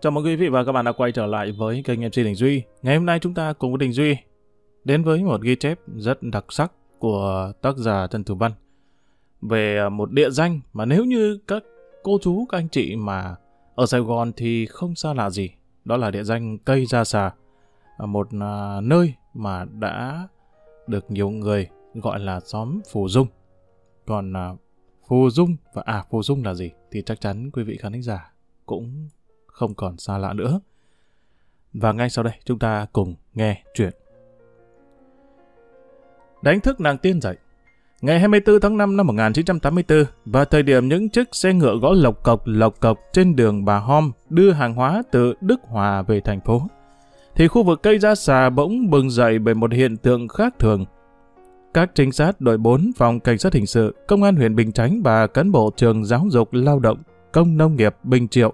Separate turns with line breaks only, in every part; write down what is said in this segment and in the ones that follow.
Chào mừng quý vị và các bạn đã quay trở lại với kênh MC Đình Duy. Ngày hôm nay chúng ta cùng với Đình Duy đến với một ghi chép rất đặc sắc của tác giả Trần Tử Văn về à, một địa danh mà nếu như các cô chú, các anh chị mà ở Sài Gòn thì không xa lạ gì. Đó là địa danh Cây Gia Xà, à, một à, nơi mà đã được nhiều người gọi là xóm Phù Dung. Còn Phù Dung và à Phù Dung là gì thì chắc chắn quý vị khán giả cũng không còn xa lạ nữa. Và ngay sau đây chúng ta cùng nghe chuyện. Đánh thức nàng tiên dậy Ngày 24 tháng 5 năm 1984 và thời điểm những chiếc xe ngựa gõ lộc cộc lộc cộc trên đường bà Hom đưa hàng hóa từ Đức Hòa về thành phố thì khu vực cây ra xà bỗng bừng dậy bởi một hiện tượng khác thường. Các trinh sát đội 4 phòng cảnh sát hình sự, công an huyện Bình Chánh và cán bộ trường giáo dục lao động, công nông nghiệp Bình Triệu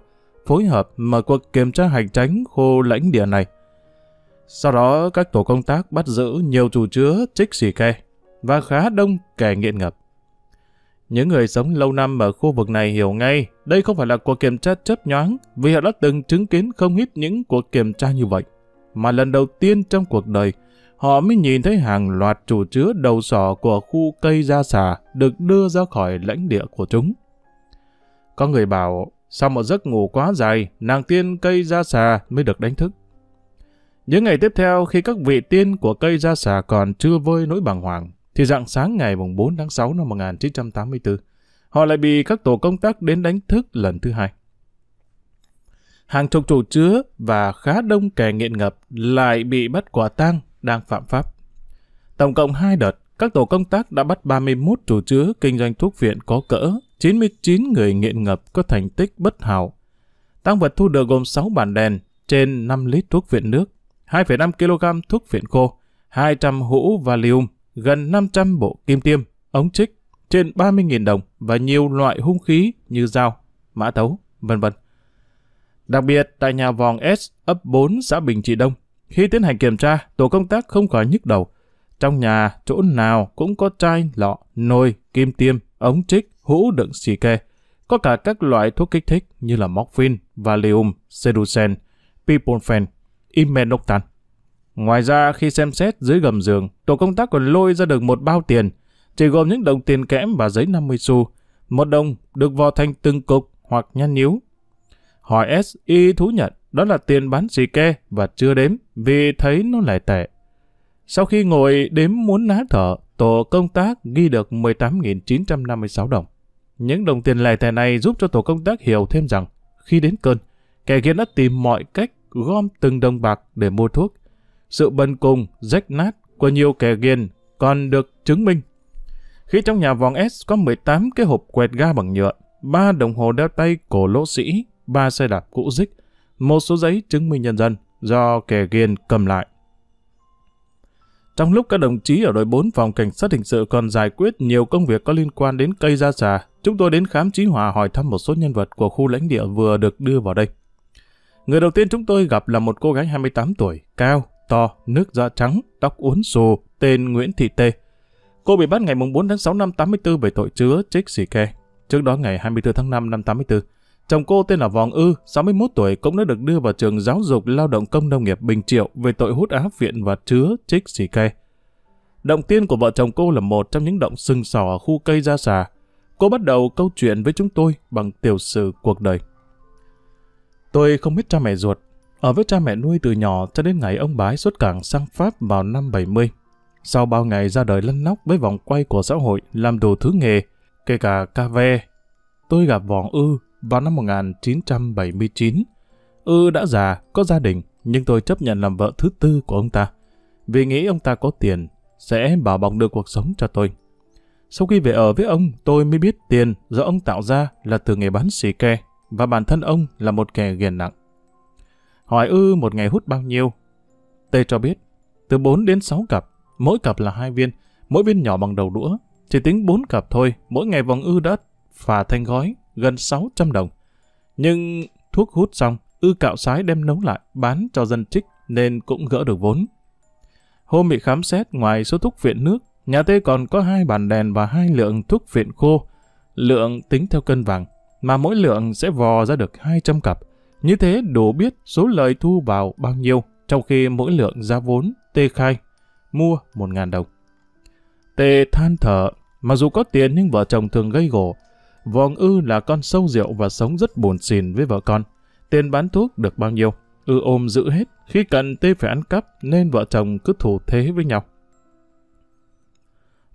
phối hợp mở cuộc kiểm tra hành tránh khu lãnh địa này. Sau đó, các tổ công tác bắt giữ nhiều chủ chứa trích xì ke và khá đông kẻ nghiện ngập. Những người sống lâu năm ở khu vực này hiểu ngay, đây không phải là cuộc kiểm tra chấp nhoáng vì họ đã từng chứng kiến không ít những cuộc kiểm tra như vậy. Mà lần đầu tiên trong cuộc đời, họ mới nhìn thấy hàng loạt chủ chứa đầu sỏ của khu cây ra xà được đưa ra khỏi lãnh địa của chúng. Có người bảo sau một giấc ngủ quá dài, nàng tiên cây ra xà mới được đánh thức. Những ngày tiếp theo khi các vị tiên của cây ra xà còn chưa vơi nỗi bàng hoàng, thì rạng sáng ngày 4 tháng 6 năm 1984, họ lại bị các tổ công tác đến đánh thức lần thứ hai. Hàng chục chủ chứa và khá đông kẻ nghiện ngập lại bị bắt quả tang đang phạm pháp. Tổng cộng hai đợt, các tổ công tác đã bắt 31 chủ chứa kinh doanh thuốc viện có cỡ 99 người nghiện ngập có thành tích bất hảo. Tăng vật thu được gồm 6 bản đèn, trên 5 lít thuốc viện nước, 2,5 kg thuốc viện khô, 200 hũ Valium, gần 500 bộ kim tiêm, ống chích, trên 30.000 đồng và nhiều loại hung khí như dao, mã tấu, vân vân. Đặc biệt, tại nhà vòng S, ấp 4, xã Bình Trị Đông, khi tiến hành kiểm tra, tổ công tác không khỏi nhức đầu. Trong nhà, chỗ nào cũng có chai, lọ, nồi, kim tiêm, ống trích, hũ đựng xì ke, có cả các loại thuốc kích thích như là morphine, valium, seducen, piponfen, imenoxan. Ngoài ra khi xem xét dưới gầm giường, tổ công tác còn lôi ra được một bao tiền, chỉ gồm những đồng tiền kẽm và giấy 50 xu, một đồng được vò thành từng cục hoặc nhăn nhíu. Hỏi S, y thú nhận đó là tiền bán xì ke và chưa đếm vì thấy nó lại tệ Sau khi ngồi đếm muốn ná thở, tổ công tác ghi được 18.956 đồng. Những đồng tiền lẻ tẻ này giúp cho tổ công tác hiểu thêm rằng, khi đến cơn, kẻ kia đã tìm mọi cách gom từng đồng bạc để mua thuốc. Sự bần cùng, rách nát của nhiều kẻ ghiền còn được chứng minh. Khi trong nhà vòng S có 18 cái hộp quẹt ga bằng nhựa, ba đồng hồ đeo tay cổ lỗ sĩ, ba xe đạp cũ dích, một số giấy chứng minh nhân dân do kẻ ghiền cầm lại. Trong lúc các đồng chí ở đội 4 phòng cảnh sát hình sự còn giải quyết nhiều công việc có liên quan đến cây da xà, Chúng tôi đến khám Chí Hòa hỏi thăm một số nhân vật của khu lãnh địa vừa được đưa vào đây. Người đầu tiên chúng tôi gặp là một cô gái 28 tuổi, cao, to, nước da trắng, tóc uốn xù, tên Nguyễn Thị Tê. Cô bị bắt ngày 4 tháng 6 năm 84 về tội chứa trích xì ke. Trước đó ngày 24 tháng 5 năm 84, chồng cô tên là Vòng Ư, 61 tuổi cũng đã được đưa vào trường giáo dục lao động công nông nghiệp Bình Triệu về tội hút áp viện và chứa trích xì ke. Động tiên của vợ chồng cô là một trong những động sừng sỏ ở khu cây gia xà cô bắt đầu câu chuyện với chúng tôi bằng tiểu sử cuộc đời. Tôi không biết cha mẹ ruột, ở với cha mẹ nuôi từ nhỏ cho đến ngày ông bái xuất cảng sang Pháp vào năm 70. Sau bao ngày ra đời lăn nóc với vòng quay của xã hội làm đủ thứ nghề, kể cả ca ve, tôi gặp Vòng Ư vào năm 1979. Ư đã già, có gia đình, nhưng tôi chấp nhận làm vợ thứ tư của ông ta. Vì nghĩ ông ta có tiền, sẽ bảo bọc được cuộc sống cho tôi. Sau khi về ở với ông, tôi mới biết tiền do ông tạo ra là từ nghề bán xì ke, và bản thân ông là một kẻ ghiền nặng. Hỏi ư một ngày hút bao nhiêu? Tê cho biết, từ 4 đến 6 cặp, mỗi cặp là hai viên, mỗi viên nhỏ bằng đầu đũa. Chỉ tính 4 cặp thôi, mỗi ngày vòng ư đã phà thanh gói gần 600 đồng. Nhưng thuốc hút xong, ư cạo sái đem nấu lại bán cho dân trích nên cũng gỡ được vốn. Hôm bị khám xét ngoài số thuốc viện nước Nhà Tê còn có hai bàn đèn và hai lượng thuốc phiện khô. Lượng tính theo cân vàng, mà mỗi lượng sẽ vò ra được 200 cặp. Như thế đủ biết số lợi thu vào bao nhiêu, trong khi mỗi lượng ra vốn Tê khai, mua 1.000 đồng. Tê than thở, mặc dù có tiền nhưng vợ chồng thường gây gổ. Vòng ư là con sâu rượu và sống rất buồn xỉn với vợ con. Tiền bán thuốc được bao nhiêu, ư ôm giữ hết. Khi cần Tê phải ăn cắp nên vợ chồng cứ thủ thế với nhau.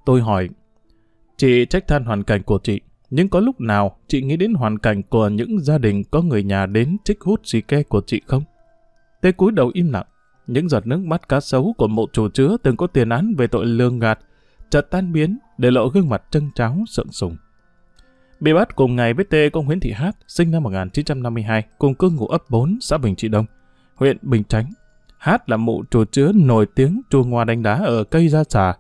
Tôi hỏi, chị trách than hoàn cảnh của chị, nhưng có lúc nào chị nghĩ đến hoàn cảnh của những gia đình có người nhà đến trích hút xì ke của chị không? Tê cúi đầu im lặng, những giọt nước mắt cá sấu của mộ chủ chứa từng có tiền án về tội lường gạt, chợt tan biến để lộ gương mặt trân tráo sợn sùng. Bị bắt cùng ngày với Tê có Nguyễn Thị Hát, sinh năm 1952, cùng cư ngụ ấp 4, xã Bình Trị Đông, huyện Bình Chánh. Hát là mụ chủ chứa nổi tiếng chua ngoa đánh đá ở cây gia trà,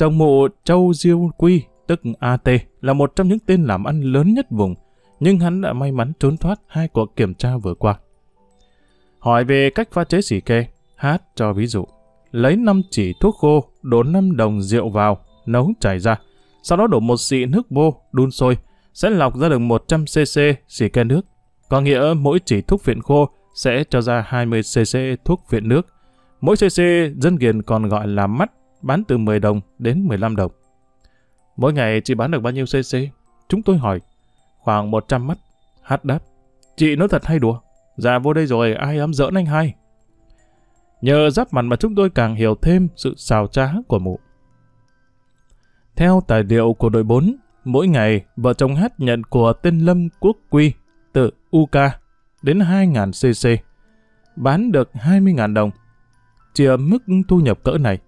trong mộ Châu Diêu Quy, tức AT, là một trong những tên làm ăn lớn nhất vùng, nhưng hắn đã may mắn trốn thoát hai cuộc kiểm tra vừa qua. Hỏi về cách pha chế xỉ kê, hát cho ví dụ. Lấy 5 chỉ thuốc khô, đổ 5 đồng rượu vào, nấu chảy ra. Sau đó đổ một xị nước vô, đun sôi, sẽ lọc ra được 100cc xỉ kê nước. Có nghĩa mỗi chỉ thuốc viện khô sẽ cho ra 20cc thuốc viện nước. Mỗi cc dân ghiền còn gọi là mắt bán từ 10 đồng đến 15 đồng. Mỗi ngày chị bán được bao nhiêu cc? Chúng tôi hỏi. Khoảng 100 mắt. Hát đáp. Chị nói thật hay đùa? già vô đây rồi, ai dám giỡn anh hai? Nhờ giáp mặt mà chúng tôi càng hiểu thêm sự xào trá của mụ. Theo tài liệu của đội 4, mỗi ngày vợ chồng hát nhận của tên Lâm Quốc Quy từ UK đến 2.000 cc, bán được 20.000 đồng. chia mức thu nhập cỡ này,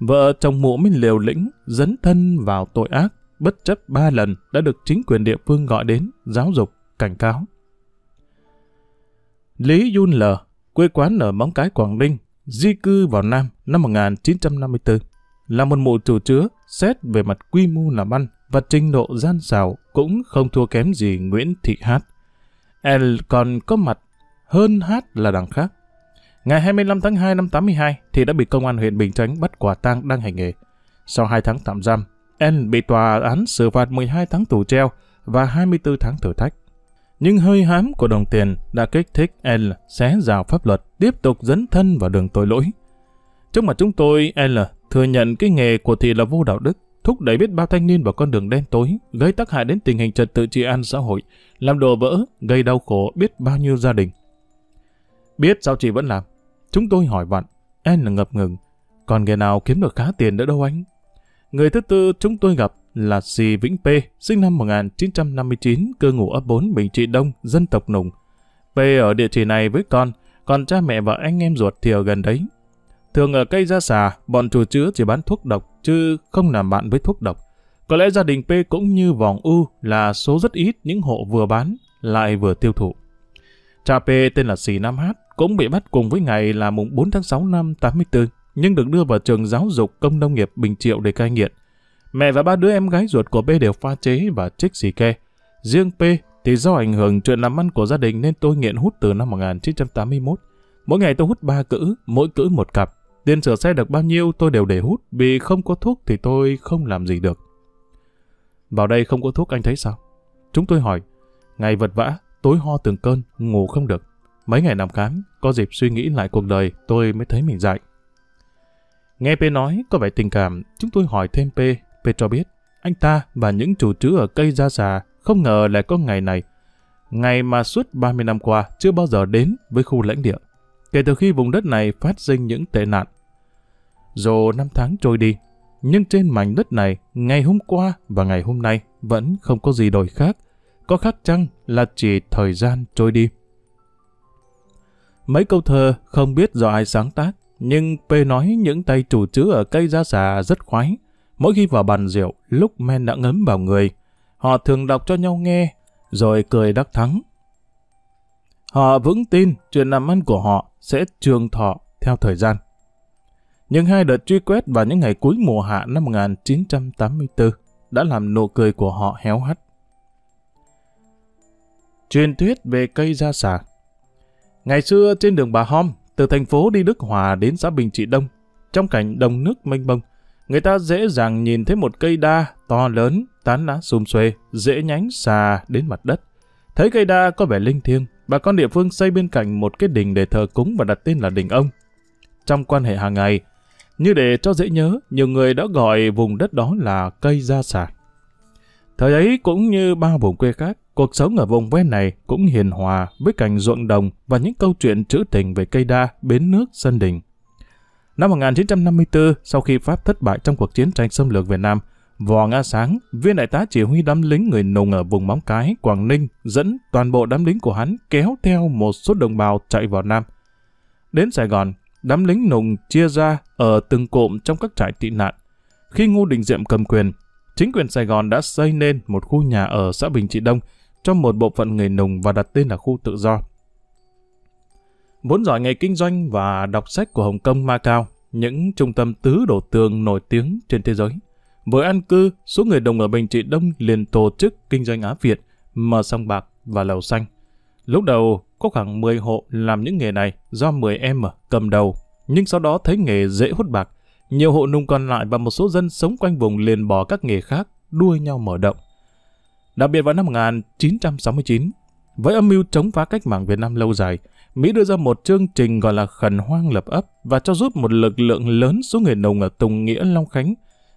Vợ chồng mụ mới liều lĩnh, dấn thân vào tội ác, bất chấp ba lần đã được chính quyền địa phương gọi đến, giáo dục, cảnh cáo. Lý Yun L, quê quán ở Móng Cái Quảng Ninh, di cư vào Nam năm 1954, là một mụ chủ chứa, xét về mặt quy mô làm ăn và trình độ gian xảo cũng không thua kém gì Nguyễn Thị Hát. El còn có mặt hơn Hát là đằng khác. Ngày 25 tháng 2 năm 82 thì đã bị công an huyện Bình Chánh bắt quả tang đang hành nghề. Sau 2 tháng tạm giam, En bị tòa án xử phạt 12 tháng tù treo và 24 tháng thử thách. Nhưng hơi hám của đồng tiền đã kích thích L xé rào pháp luật, tiếp tục dấn thân vào đường tội lỗi. Trước mặt chúng tôi, L thừa nhận cái nghề của thì là vô đạo đức, thúc đẩy biết bao thanh niên vào con đường đen tối, gây tác hại đến tình hình trật tự trị an xã hội, làm đồ vỡ, gây đau khổ biết bao nhiêu gia đình. Biết sao chị vẫn làm, Chúng tôi hỏi vặn, N là ngập ngừng, còn nghề nào kiếm được khá tiền nữa đâu anh? Người thứ tư chúng tôi gặp là Sì Vĩnh P, sinh năm 1959, cư ngụ ấp 4 Bình Trị Đông, dân tộc Nùng. P ở địa chỉ này với con, còn cha mẹ và anh em ruột thì ở gần đấy. Thường ở cây ra xà, bọn chủ chứa chỉ bán thuốc độc, chứ không làm bạn với thuốc độc. Có lẽ gia đình P cũng như vòng U là số rất ít những hộ vừa bán, lại vừa tiêu thụ. Cha P tên là Sì Nam Hát, cũng bị bắt cùng với ngày là mùng 4 tháng 6 năm 84, nhưng được đưa vào trường giáo dục công nông nghiệp Bình Triệu để cai nghiện. Mẹ và ba đứa em gái ruột của B đều pha chế và trích xì ke. Riêng P thì do ảnh hưởng chuyện làm ăn của gia đình nên tôi nghiện hút từ năm 1981. Mỗi ngày tôi hút 3 cữ, mỗi cữ một cặp. Tiền sửa xe được bao nhiêu tôi đều để hút, vì không có thuốc thì tôi không làm gì được. Vào đây không có thuốc anh thấy sao? Chúng tôi hỏi. Ngày vật vã, tối ho từng cơn, ngủ không được. Mấy ngày nằm khám, có dịp suy nghĩ lại cuộc đời, tôi mới thấy mình dạy. Nghe P nói có vẻ tình cảm, chúng tôi hỏi thêm P. P cho biết, anh ta và những chủ trứ ở cây da xà không ngờ lại có ngày này. Ngày mà suốt 30 năm qua chưa bao giờ đến với khu lãnh địa. Kể từ khi vùng đất này phát sinh những tệ nạn. Dù năm tháng trôi đi, nhưng trên mảnh đất này, ngày hôm qua và ngày hôm nay vẫn không có gì đổi khác. Có khác chăng là chỉ thời gian trôi đi. Mấy câu thơ không biết do ai sáng tác, nhưng P nói những tay chủ chữ ở cây da xà rất khoái. Mỗi khi vào bàn rượu, lúc men đã ngấm vào người, họ thường đọc cho nhau nghe, rồi cười đắc thắng. Họ vững tin chuyện làm ăn của họ sẽ trường thọ theo thời gian. Nhưng hai đợt truy quét vào những ngày cuối mùa hạ năm 1984 đã làm nụ cười của họ héo hắt. Truyền thuyết về cây da xà Ngày xưa trên đường Bà Hom, từ thành phố đi Đức Hòa đến xã Bình Trị Đông, trong cảnh đồng nước mênh mông, người ta dễ dàng nhìn thấy một cây đa to lớn, tán lá xum xuê, dễ nhánh xà đến mặt đất. Thấy cây đa có vẻ linh thiêng, bà con địa phương xây bên cạnh một cái đình để thờ cúng và đặt tên là đình ông. Trong quan hệ hàng ngày, như để cho dễ nhớ, nhiều người đã gọi vùng đất đó là cây gia xà. Thời ấy cũng như bao vùng quê khác, cuộc sống ở vùng ven này cũng hiền hòa với cảnh ruộng đồng và những câu chuyện trữ tình về cây đa, bến nước, sân đình. Năm 1954, sau khi Pháp thất bại trong cuộc chiến tranh xâm lược Việt Nam, Vò Nga Sáng, viên đại tá chỉ huy đám lính người nùng ở vùng Móng Cái, Quảng Ninh, dẫn toàn bộ đám lính của hắn kéo theo một số đồng bào chạy vào Nam. Đến Sài Gòn, đám lính nùng chia ra ở từng cụm trong các trại tị nạn. Khi Ngô Đình Diệm cầm quyền, chính quyền Sài Gòn đã xây nên một khu nhà ở xã Bình Trị Đông cho một bộ phận người nùng và đặt tên là khu tự do. Vốn giỏi nghề kinh doanh và đọc sách của Hồng Kông Macau, những trung tâm tứ đổ tường nổi tiếng trên thế giới. Với an cư, số người đồng ở Bình Trị Đông liền tổ chức kinh doanh Á Việt, mờ song bạc và lầu xanh. Lúc đầu có khoảng 10 hộ làm những nghề này do 10 em cầm đầu, nhưng sau đó thấy nghề dễ hút bạc nhiều hộ nung còn lại và một số dân sống quanh vùng liền bỏ các nghề khác, đua nhau mở động. Đặc biệt vào năm 1969, với âm mưu chống phá cách mạng Việt Nam lâu dài, Mỹ đưa ra một chương trình gọi là khẩn hoang lập ấp và cho rút một lực lượng lớn số người nông ở Tùng Nghĩa Long Khánh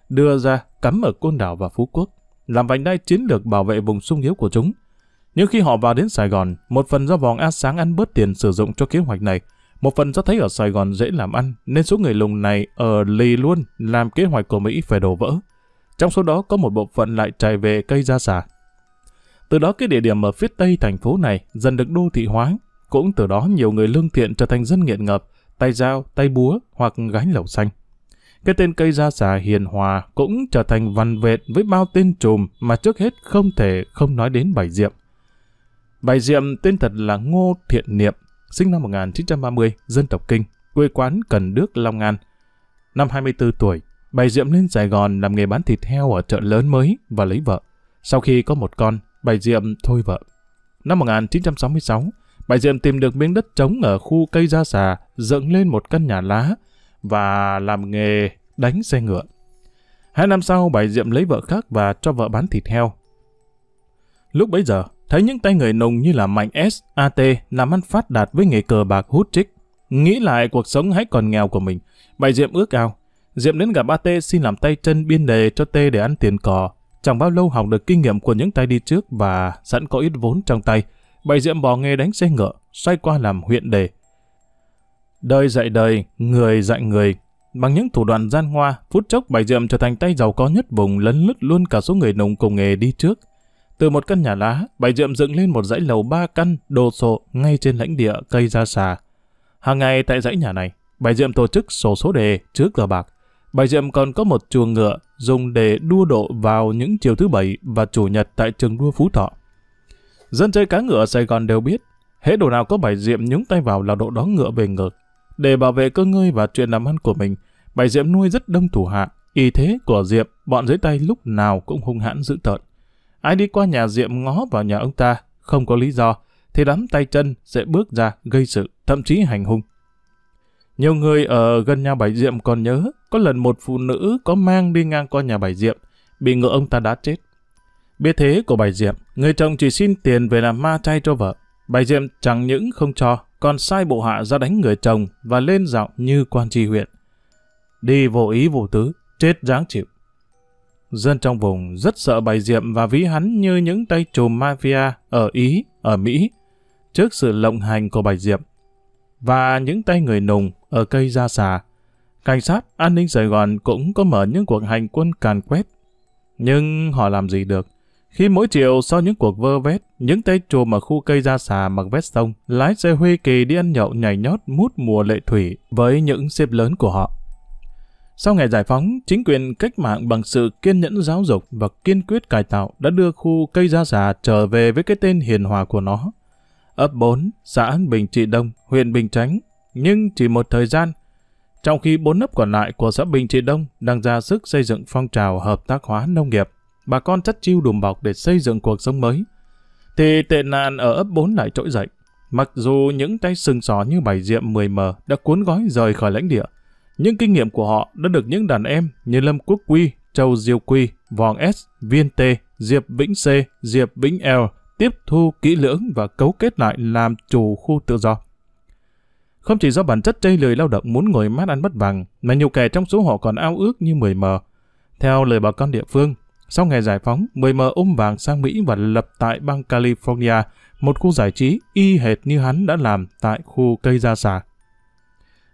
đưa ra cắm ở Côn Đảo và Phú Quốc, làm vành đai chiến lược bảo vệ vùng sung yếu của chúng. Nhưng khi họ vào đến Sài Gòn, một phần do vòng A Sáng ăn bớt tiền sử dụng cho kế hoạch này, một phần do thấy ở Sài Gòn dễ làm ăn, nên số người lùng này ở lì luôn làm kế hoạch của Mỹ phải đổ vỡ. Trong số đó có một bộ phận lại chạy về cây gia xà. Từ đó cái địa điểm ở phía tây thành phố này dần được đô thị hóa. Cũng từ đó nhiều người lương thiện trở thành dân nghiện ngập, tay dao, tay búa hoặc gái lẩu xanh. Cái tên cây gia xà hiền hòa cũng trở thành văn vệt với bao tên trùm mà trước hết không thể không nói đến bảy diệm. Bài Diệm tên thật là Ngô Thiện Niệm, sinh năm 1930, dân tộc Kinh, quê quán Cần Đức, Long An. Năm 24 tuổi, Bảy Diệm lên Sài Gòn làm nghề bán thịt heo ở chợ lớn mới và lấy vợ. Sau khi có một con, Bảy Diệm thôi vợ. Năm 1966, Bảy Diệm tìm được miếng đất trống ở khu cây gia xà, dựng lên một căn nhà lá và làm nghề đánh xe ngựa. Hai năm sau, Bảy Diệm lấy vợ khác và cho vợ bán thịt heo. Lúc bấy giờ, Thấy những tay người nùng như là Mạnh S, AT làm ăn phát đạt với nghề cờ bạc hút trích. Nghĩ lại cuộc sống hãy còn nghèo của mình. Bày Diệm ước ao. Diệm đến gặp AT xin làm tay chân biên đề cho T để ăn tiền cò. Chẳng bao lâu học được kinh nghiệm của những tay đi trước và sẵn có ít vốn trong tay. Bày Diệm bỏ nghề đánh xe ngựa, xoay qua làm huyện đề. Đời dạy đời, người dạy người. Bằng những thủ đoạn gian hoa, phút chốc Bày Diệm trở thành tay giàu có nhất vùng lấn lứt luôn cả số người nồng cùng nghề đi trước. Từ một căn nhà lá, bãi diệm dựng lên một dãy lầu ba căn đồ sộ ngay trên lãnh địa cây ra xà. Hàng ngày tại dãy nhà này, bãi diệm tổ chức sổ số đề trước giờ bạc. Bãi diệm còn có một chuồng ngựa dùng để đua độ vào những chiều thứ bảy và chủ nhật tại trường đua Phú Thọ. Dân chơi cá ngựa Sài Gòn đều biết, hễ đồ nào có bãi diệm nhúng tay vào là độ đó ngựa về ngược. Để bảo vệ cơ ngơi và chuyện làm ăn của mình, bãi diệm nuôi rất đông thủ hạ, y thế của diệm bọn dưới tay lúc nào cũng hung hãn dữ tợn. Ai đi qua nhà Diệm ngó vào nhà ông ta, không có lý do, thì đám tay chân sẽ bước ra gây sự, thậm chí hành hung. Nhiều người ở gần nhà Bảy Diệm còn nhớ, có lần một phụ nữ có mang đi ngang qua nhà Bảy Diệm, bị ngựa ông ta đã chết. Biết thế của Bảy Diệm, người chồng chỉ xin tiền về làm ma chay cho vợ. Bảy Diệm chẳng những không cho, còn sai bộ hạ ra đánh người chồng và lên dạo như quan tri huyện. Đi vô ý vô tứ, chết dáng chịu. Dân trong vùng rất sợ bày diệm và ví hắn như những tay trùm mafia ở Ý, ở Mỹ, trước sự lộng hành của bày diệm và những tay người nùng ở cây ra xà. Cảnh sát, an ninh Sài Gòn cũng có mở những cuộc hành quân càn quét. Nhưng họ làm gì được? Khi mỗi chiều sau những cuộc vơ vét, những tay trùm ở khu cây ra xà mặc vest sông, lái xe Huy Kỳ đi ăn nhậu nhảy nhót mút mùa lệ thủy với những xếp lớn của họ. Sau ngày giải phóng, chính quyền cách mạng bằng sự kiên nhẫn giáo dục và kiên quyết cải tạo đã đưa khu cây gia già trở về với cái tên hiền hòa của nó. Ấp 4, xã Bình Trị Đông, huyện Bình Chánh, nhưng chỉ một thời gian, trong khi bốn ấp còn lại của xã Bình Trị Đông đang ra sức xây dựng phong trào hợp tác hóa nông nghiệp, bà con chất chiêu đùm bọc để xây dựng cuộc sống mới, thì tệ nạn ở ấp 4 lại trỗi dậy. Mặc dù những tay sừng sỏ như bảy diệm mười mờ đã cuốn gói rời khỏi lãnh địa, những kinh nghiệm của họ đã được những đàn em như Lâm Quốc Quy, Châu Diêu Quy, Vòng S, Viên T, Diệp Vĩnh C, Diệp Vĩnh L tiếp thu kỹ lưỡng và cấu kết lại làm chủ khu tự do. Không chỉ do bản chất chây lười lao động muốn ngồi mát ăn bất vàng, mà nhiều kẻ trong số họ còn ao ước như 10M. Theo lời bà con địa phương, sau ngày giải phóng, 10M ôm vàng sang Mỹ và lập tại bang California, một khu giải trí y hệt như hắn đã làm tại khu cây gia xà.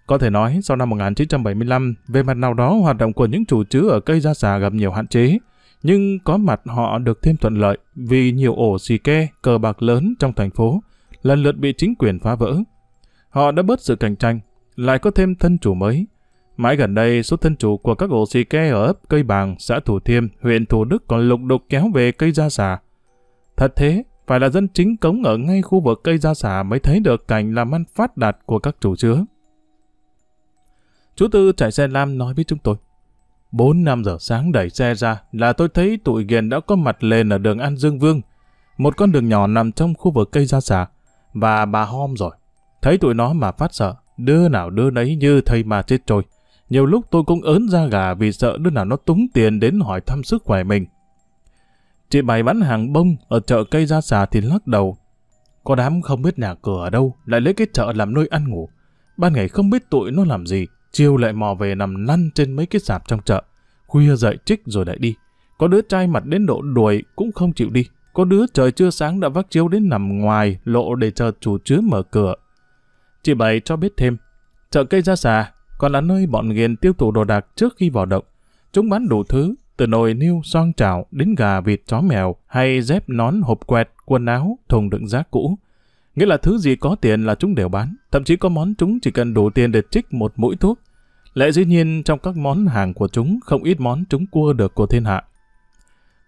Có thể nói, sau năm 1975, về mặt nào đó hoạt động của những chủ chứa ở cây gia xà gặp nhiều hạn chế, nhưng có mặt họ được thêm thuận lợi vì nhiều ổ xì ke, cờ bạc lớn trong thành phố lần lượt bị chính quyền phá vỡ. Họ đã bớt sự cạnh tranh, lại có thêm thân chủ mới. Mãi gần đây, số thân chủ của các ổ xì ke ở ấp Cây Bàng, xã Thủ Thiêm, huyện Thủ Đức còn lục đục kéo về cây gia xà. Thật thế, phải là dân chính cống ở ngay khu vực cây gia xà mới thấy được cảnh làm ăn phát đạt của các chủ chứa. Chú Tư chạy xe lam nói với chúng tôi. 4 năm giờ sáng đẩy xe ra là tôi thấy tụi ghiền đã có mặt lên ở đường An Dương Vương, một con đường nhỏ nằm trong khu vực cây ra xà, và bà Hom rồi. Thấy tụi nó mà phát sợ, đứa nào đứa nấy như thầy mà chết trôi. Nhiều lúc tôi cũng ớn ra gà vì sợ đứa nào nó túng tiền đến hỏi thăm sức khỏe mình. Chị bày bán hàng bông ở chợ cây ra xà thì lắc đầu. Có đám không biết nhà cửa ở đâu, lại lấy cái chợ làm nơi ăn ngủ. Ban ngày không biết tụi nó làm gì, Chiêu lại mò về nằm lăn trên mấy cái sạp trong chợ. Khuya dậy trích rồi lại đi. Có đứa trai mặt đến độ đuổi cũng không chịu đi. Có đứa trời chưa sáng đã vác chiếu đến nằm ngoài lộ để chờ chủ chứa mở cửa. Chị Bảy cho biết thêm, chợ cây ra xà còn là nơi bọn nghiền tiêu thụ đồ đạc trước khi vào động. Chúng bán đủ thứ, từ nồi niêu xoong chảo đến gà vịt chó mèo hay dép nón hộp quẹt, quần áo, thùng đựng rác cũ. Nghĩa là thứ gì có tiền là chúng đều bán, thậm chí có món chúng chỉ cần đủ tiền để trích một mũi thuốc Lẽ dĩ nhiên trong các món hàng của chúng không ít món chúng cua được của thiên hạ.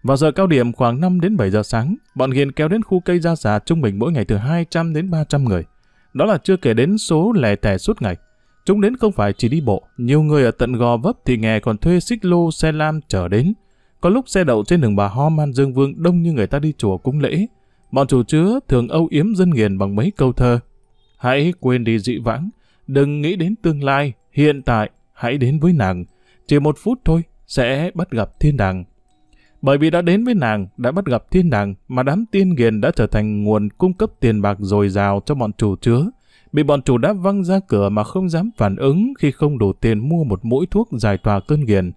Vào giờ cao điểm khoảng 5 đến 7 giờ sáng, bọn hiền kéo đến khu cây ra xà trung bình mỗi ngày từ 200 đến 300 người. Đó là chưa kể đến số lẻ tẻ suốt ngày. Chúng đến không phải chỉ đi bộ, nhiều người ở tận gò vấp thì nghe còn thuê xích lô xe lam chở đến. Có lúc xe đậu trên đường bà Ho Man Dương Vương đông như người ta đi chùa cúng lễ. Bọn chủ chứa thường âu yếm dân nghiền bằng mấy câu thơ. Hãy quên đi dị vãng, đừng nghĩ đến tương lai, hiện tại hãy đến với nàng, chỉ một phút thôi sẽ bắt gặp thiên đàng. Bởi vì đã đến với nàng, đã bắt gặp thiên đàng mà đám tiên nghiền đã trở thành nguồn cung cấp tiền bạc dồi dào cho bọn chủ chứa. Bị bọn chủ đã văng ra cửa mà không dám phản ứng khi không đủ tiền mua một mũi thuốc giải tỏa cơn nghiền.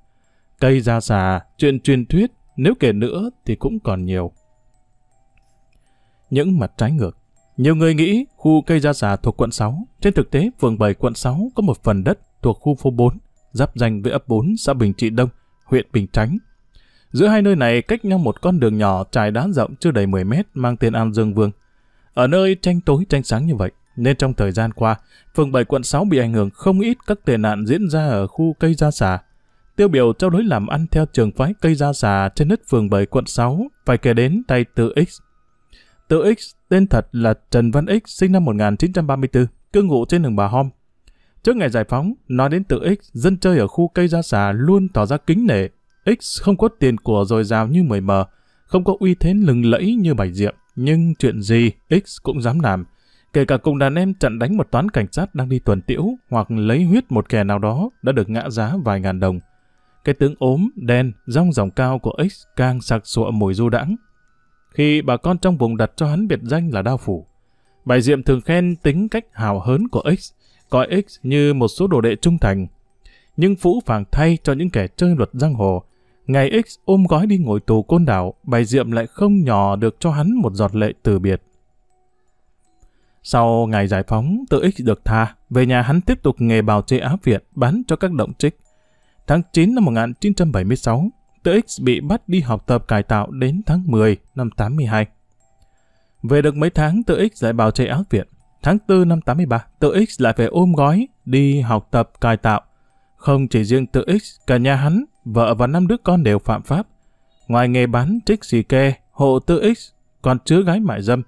Cây ra xà, chuyện truyền thuyết, nếu kể nữa thì cũng còn nhiều. Những mặt trái ngược nhiều người nghĩ khu cây gia xà thuộc quận 6, trên thực tế phường 7 quận 6 có một phần đất thuộc khu phố 4, giáp danh với ấp 4 xã Bình Trị Đông, huyện Bình Chánh. Giữa hai nơi này cách nhau một con đường nhỏ trải đá rộng chưa đầy 10 mét mang tên An Dương Vương. Ở nơi tranh tối tranh sáng như vậy, nên trong thời gian qua, phường 7 quận 6 bị ảnh hưởng không ít các tệ nạn diễn ra ở khu cây gia xà. Tiêu biểu cho lối làm ăn theo trường phái cây gia xà trên đất phường 7 quận 6 phải kể đến tay Tư X Tự X, tên thật là Trần Văn X, sinh năm 1934, cư ngụ trên đường Bà Hom. Trước ngày giải phóng, nói đến tự X, dân chơi ở khu cây ra xà luôn tỏ ra kính nể. X không có tiền của dồi dào như mười mờ, không có uy thế lừng lẫy như bảy diệm, nhưng chuyện gì X cũng dám làm. Kể cả cùng đàn em chặn đánh một toán cảnh sát đang đi tuần tiễu hoặc lấy huyết một kẻ nào đó đã được ngã giá vài ngàn đồng. Cái tướng ốm, đen, rong ròng cao của X càng sặc sụa mùi du đãng khi bà con trong vùng đặt cho hắn biệt danh là Đao Phủ. Bài Diệm thường khen tính cách hào hớn của X, coi X như một số đồ đệ trung thành. Nhưng phũ phàng thay cho những kẻ chơi luật giang hồ, ngày X ôm gói đi ngồi tù côn đảo, bài Diệm lại không nhỏ được cho hắn một giọt lệ từ biệt. Sau ngày giải phóng, tự X được tha, về nhà hắn tiếp tục nghề bào chế áp Việt bán cho các động trích. Tháng 9 năm 1976, TX bị bắt đi học tập cải tạo đến tháng 10 năm 82. Về được mấy tháng, TX giải bào chạy áo viện. Tháng 4 năm 83, TX lại phải ôm gói, đi học tập cải tạo. Không chỉ riêng TX, cả nhà hắn, vợ và năm đứa con đều phạm pháp. Ngoài nghề bán trích xì ke, hộ TX còn chứa gái mại dâm.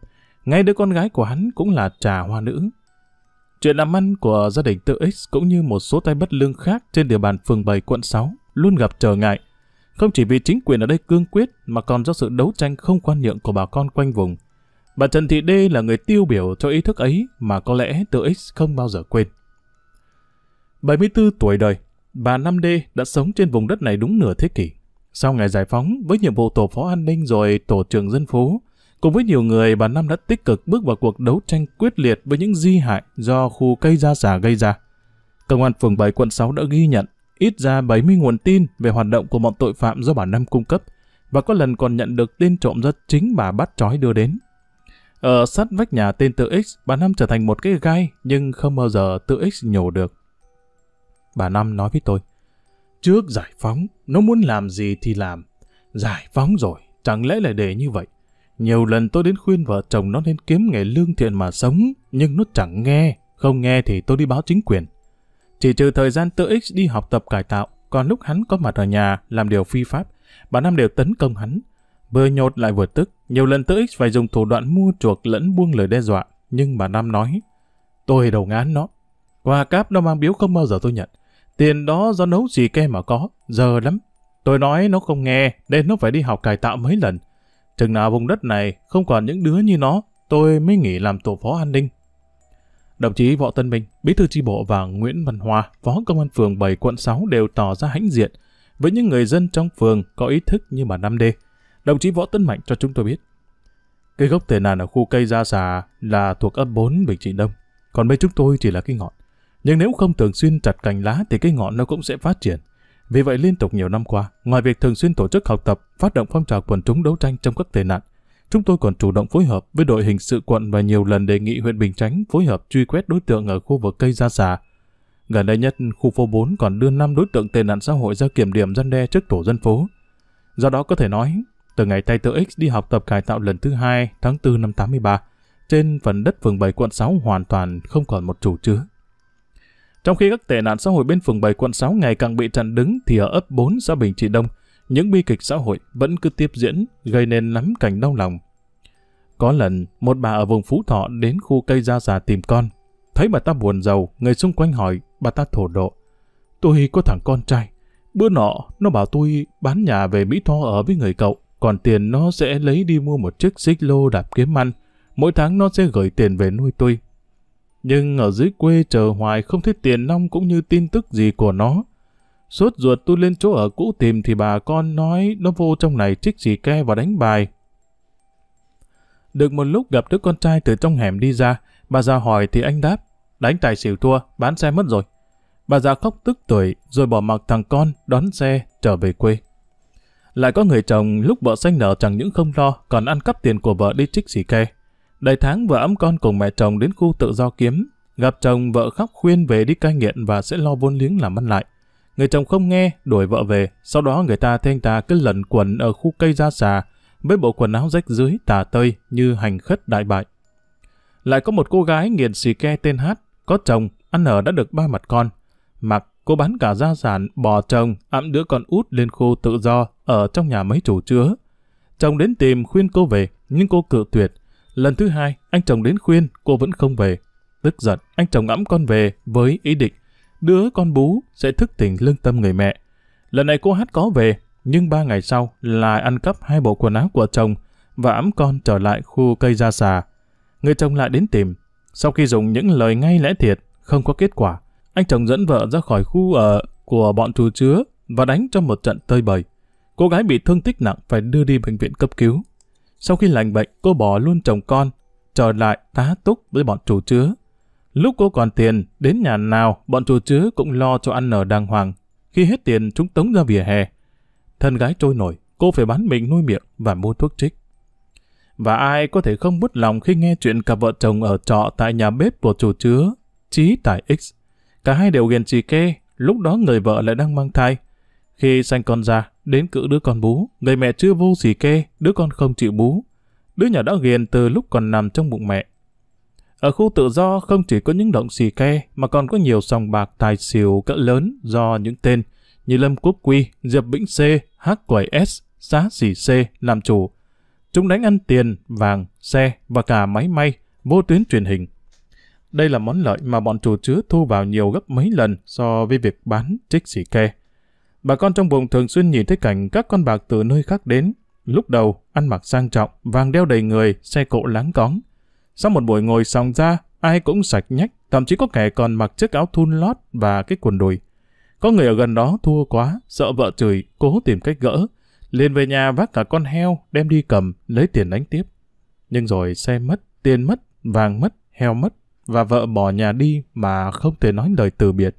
Ngay đứa con gái của hắn cũng là trà hoa nữ. Chuyện làm ăn của gia đình TX cũng như một số tay bất lương khác trên địa bàn phường 7 quận 6 luôn gặp trở ngại. Không chỉ vì chính quyền ở đây cương quyết mà còn do sự đấu tranh không khoan nhượng của bà con quanh vùng. Bà Trần Thị Đê là người tiêu biểu cho ý thức ấy mà có lẽ tự X không bao giờ quên. 74 tuổi đời, bà Năm Đê đã sống trên vùng đất này đúng nửa thế kỷ. Sau ngày giải phóng, với nhiệm vụ tổ phó an ninh rồi tổ trưởng dân phố, cùng với nhiều người bà Năm đã tích cực bước vào cuộc đấu tranh quyết liệt với những di hại do khu cây gia xà gây ra. Công an phường 7 quận 6 đã ghi nhận ít ra 70 nguồn tin về hoạt động của bọn tội phạm do bà Năm cung cấp, và có lần còn nhận được tên trộm do chính bà bắt trói đưa đến. Ở sát vách nhà tên tự X, bà Năm trở thành một cái gai, nhưng không bao giờ tự X nhổ được. Bà Năm nói với tôi, trước giải phóng, nó muốn làm gì thì làm. Giải phóng rồi, chẳng lẽ lại để như vậy? Nhiều lần tôi đến khuyên vợ chồng nó nên kiếm nghề lương thiện mà sống, nhưng nó chẳng nghe. Không nghe thì tôi đi báo chính quyền. Chỉ trừ thời gian tự X đi học tập cải tạo, còn lúc hắn có mặt ở nhà làm điều phi pháp, bà Nam đều tấn công hắn. Vừa nhột lại vừa tức, nhiều lần tự X phải dùng thủ đoạn mua chuộc lẫn buông lời đe dọa, nhưng bà Nam nói, tôi đầu ngán nó. Quà cáp nó mang biếu không bao giờ tôi nhận. Tiền đó do nấu xì ke mà có, giờ lắm. Tôi nói nó không nghe, nên nó phải đi học cải tạo mấy lần. Chừng nào vùng đất này không còn những đứa như nó, tôi mới nghỉ làm tổ phó an ninh. Đồng chí Võ Tân Minh, Bí thư chi bộ và Nguyễn Văn Hoa, Phó Công an phường 7 quận 6 đều tỏ ra hãnh diện với những người dân trong phường có ý thức như bà năm d Đồng chí Võ Tân Mạnh cho chúng tôi biết. Cây gốc tệ nạn ở khu cây gia xà là thuộc ấp 4 Bình Trị Đông, còn bên chúng tôi chỉ là cây ngọn. Nhưng nếu không thường xuyên chặt cành lá thì cây ngọn nó cũng sẽ phát triển. Vì vậy liên tục nhiều năm qua, ngoài việc thường xuyên tổ chức học tập, phát động phong trào quần chúng đấu tranh trong các tệ nạn, Chúng tôi còn chủ động phối hợp với đội hình sự quận và nhiều lần đề nghị huyện Bình Chánh phối hợp truy quét đối tượng ở khu vực cây gia xà. Gần đây nhất, khu phố 4 còn đưa 5 đối tượng tệ nạn xã hội ra kiểm điểm dân đe trước tổ dân phố. Do đó có thể nói, từ ngày tay tự X đi học tập cải tạo lần thứ 2 tháng 4 năm 83, trên phần đất phường 7 quận 6 hoàn toàn không còn một chủ chứa. Trong khi các tệ nạn xã hội bên phường 7 quận 6 ngày càng bị chặn đứng thì ở ấp 4 xã Bình Trị Đông, những bi kịch xã hội vẫn cứ tiếp diễn, gây nên lắm cảnh đau lòng. Có lần, một bà ở vùng Phú Thọ đến khu cây gia già tìm con. Thấy bà ta buồn giàu, người xung quanh hỏi, bà ta thổ độ. Tôi có thằng con trai, bữa nọ nó bảo tôi bán nhà về Mỹ Tho ở với người cậu, còn tiền nó sẽ lấy đi mua một chiếc xích lô đạp kiếm ăn. Mỗi tháng nó sẽ gửi tiền về nuôi tôi. Nhưng ở dưới quê chờ hoài không thấy tiền nong cũng như tin tức gì của nó. Suốt ruột tôi lên chỗ ở cũ tìm thì bà con nói nó vô trong này trích xì ke và đánh bài. Được một lúc gặp đứa con trai từ trong hẻm đi ra, bà già hỏi thì anh đáp, đánh tài xỉu thua, bán xe mất rồi. Bà già khóc tức tuổi rồi bỏ mặc thằng con đón xe trở về quê. Lại có người chồng lúc vợ sanh nở chẳng những không lo còn ăn cắp tiền của vợ đi trích xì ke. Đầy tháng vợ ấm con cùng mẹ chồng đến khu tự do kiếm. Gặp chồng vợ khóc khuyên về đi cai nghiện và sẽ lo vốn liếng làm ăn lại. Người chồng không nghe, đuổi vợ về, sau đó người ta thấy anh ta cứ lẩn quần ở khu cây ra xà, với bộ quần áo rách dưới tà tơi như hành khất đại bại. Lại có một cô gái nghiện xì ke tên Hát, có chồng, ăn ở đã được ba mặt con. Mặc, cô bán cả gia sản, bò chồng, ẵm đứa con út lên khu tự do, ở trong nhà mấy chủ chứa. Chồng đến tìm khuyên cô về, nhưng cô cự tuyệt. Lần thứ hai, anh chồng đến khuyên, cô vẫn không về. Tức giận, anh chồng ẵm con về với ý định đứa con bú sẽ thức tỉnh lương tâm người mẹ. Lần này cô hát có về, nhưng ba ngày sau là ăn cắp hai bộ quần áo của chồng và ẵm con trở lại khu cây ra xà. Người chồng lại đến tìm. Sau khi dùng những lời ngay lẽ thiệt, không có kết quả, anh chồng dẫn vợ ra khỏi khu ở của bọn trù chứa và đánh trong một trận tơi bời. Cô gái bị thương tích nặng phải đưa đi bệnh viện cấp cứu. Sau khi lành bệnh, cô bỏ luôn chồng con, trở lại tá túc với bọn chủ chứa. Lúc cô còn tiền, đến nhà nào bọn chủ chứa cũng lo cho ăn nở đàng hoàng. Khi hết tiền chúng tống ra vỉa hè. Thân gái trôi nổi, cô phải bán mình nuôi miệng và mua thuốc trích. Và ai có thể không bứt lòng khi nghe chuyện cặp vợ chồng ở trọ tại nhà bếp của chủ chứa, trí Tài X. Cả hai đều ghen trì kê, lúc đó người vợ lại đang mang thai. Khi sanh con ra, đến cữ đứa con bú, người mẹ chưa vô xì kê, đứa con không chịu bú. Đứa nhỏ đã ghiền từ lúc còn nằm trong bụng mẹ. Ở khu tự do không chỉ có những động xì ke mà còn có nhiều sòng bạc tài xỉu cỡ lớn do những tên như Lâm Quốc Quy, Diệp Vĩnh C, H Quẩy S, Xá Xỉ C làm chủ. Chúng đánh ăn tiền, vàng, xe và cả máy may, vô tuyến truyền hình. Đây là món lợi mà bọn chủ chứa thu vào nhiều gấp mấy lần so với việc bán trích xì ke. Bà con trong vùng thường xuyên nhìn thấy cảnh các con bạc từ nơi khác đến. Lúc đầu, ăn mặc sang trọng, vàng đeo đầy người, xe cộ láng cóng. Sau một buổi ngồi xong ra, ai cũng sạch nhách, thậm chí có kẻ còn mặc chiếc áo thun lót và cái quần đùi. Có người ở gần đó thua quá, sợ vợ chửi, cố tìm cách gỡ. Liền về nhà vác cả con heo, đem đi cầm, lấy tiền đánh tiếp. Nhưng rồi xe mất, tiền mất, vàng mất, heo mất, và vợ bỏ nhà đi mà không thể nói lời từ biệt.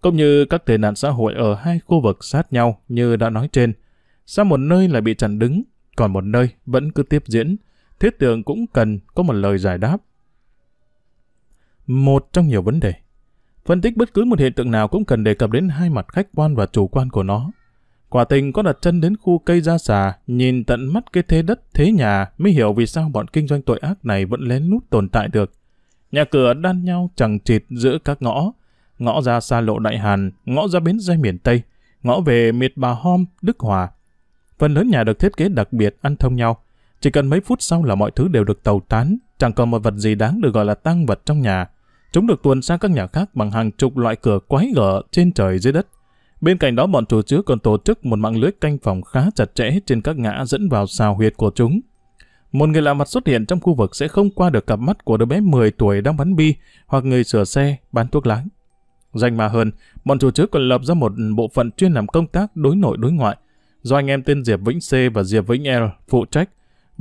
Cũng như các tệ nạn xã hội ở hai khu vực sát nhau như đã nói trên, sao một nơi lại bị chặn đứng, còn một nơi vẫn cứ tiếp diễn, thiết tường cũng cần có một lời giải đáp. Một trong nhiều vấn đề. Phân tích bất cứ một hiện tượng nào cũng cần đề cập đến hai mặt khách quan và chủ quan của nó. Quả tình có đặt chân đến khu cây ra xà, nhìn tận mắt cái thế đất thế nhà mới hiểu vì sao bọn kinh doanh tội ác này vẫn lén lút tồn tại được. Nhà cửa đan nhau chẳng chịt giữa các ngõ, ngõ ra xa lộ Đại Hàn, ngõ ra bến xe miền Tây, ngõ về miệt bà Hom, Đức Hòa. Phần lớn nhà được thiết kế đặc biệt ăn thông nhau, chỉ cần mấy phút sau là mọi thứ đều được tàu tán, chẳng còn một vật gì đáng được gọi là tăng vật trong nhà. Chúng được tuồn sang các nhà khác bằng hàng chục loại cửa quái gở trên trời dưới đất. Bên cạnh đó bọn chủ chứa còn tổ chức một mạng lưới canh phòng khá chặt chẽ trên các ngã dẫn vào xào huyệt của chúng. Một người lạ mặt xuất hiện trong khu vực sẽ không qua được cặp mắt của đứa bé 10 tuổi đang bắn bi hoặc người sửa xe, bán thuốc lá. Danh mà hơn, bọn chủ chứa còn lập ra một bộ phận chuyên làm công tác đối nội đối ngoại, do anh em tên Diệp Vĩnh C và Diệp Vĩnh L phụ trách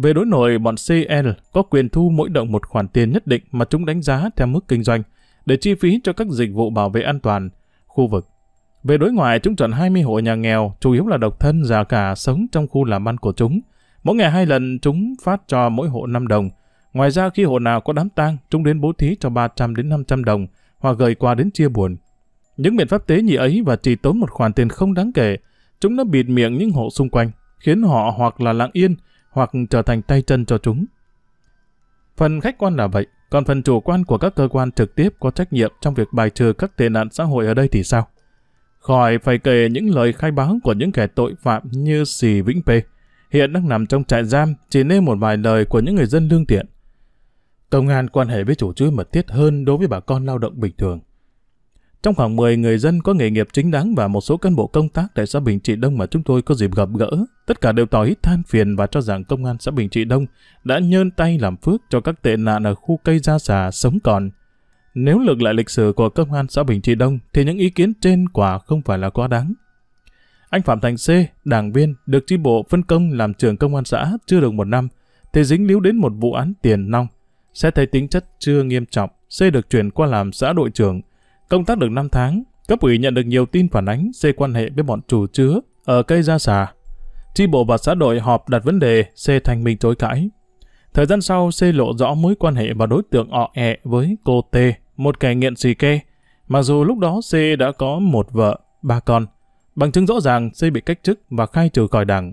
về đối nội, bọn CL có quyền thu mỗi động một khoản tiền nhất định mà chúng đánh giá theo mức kinh doanh, để chi phí cho các dịch vụ bảo vệ an toàn, khu vực. Về đối ngoại, chúng chọn 20 hộ nhà nghèo, chủ yếu là độc thân, già cả, sống trong khu làm ăn của chúng. Mỗi ngày hai lần, chúng phát cho mỗi hộ 5 đồng. Ngoài ra, khi hộ nào có đám tang, chúng đến bố thí cho 300 đến 500 đồng, hoặc gửi quà đến chia buồn. Những biện pháp tế nhị ấy và chỉ tốn một khoản tiền không đáng kể, chúng đã bịt miệng những hộ xung quanh, khiến họ hoặc là lặng yên, hoặc trở thành tay chân cho chúng. Phần khách quan là vậy, còn phần chủ quan của các cơ quan trực tiếp có trách nhiệm trong việc bài trừ các tệ nạn xã hội ở đây thì sao? Khỏi phải kể những lời khai báo của những kẻ tội phạm như Sì Vĩnh Pê, hiện đang nằm trong trại giam chỉ nên một vài lời của những người dân lương thiện. Công an quan hệ với chủ trương mật thiết hơn đối với bà con lao động bình thường. Trong khoảng 10 người dân có nghề nghiệp chính đáng và một số cán bộ công tác tại xã Bình Trị Đông mà chúng tôi có dịp gặp gỡ, tất cả đều tỏ ý than phiền và cho rằng công an xã Bình Trị Đông đã nhơn tay làm phước cho các tệ nạn ở khu cây gia xà sống còn. Nếu lược lại lịch sử của công an xã Bình Trị Đông thì những ý kiến trên quả không phải là quá đáng. Anh Phạm Thành C, đảng viên, được tri bộ phân công làm trưởng công an xã chưa được một năm, thì dính líu đến một vụ án tiền nong. Sẽ thấy tính chất chưa nghiêm trọng, C được chuyển qua làm xã đội trưởng, Công tác được 5 tháng, cấp ủy nhận được nhiều tin phản ánh xây quan hệ với bọn chủ chứa ở cây gia xà. Chi bộ và xã đội họp đặt vấn đề C thành minh chối cãi. Thời gian sau, C lộ rõ mối quan hệ và đối tượng ọ ẹ với cô T, một kẻ nghiện xì kê. Mặc dù lúc đó C đã có một vợ, ba con. Bằng chứng rõ ràng C bị cách chức và khai trừ khỏi đảng.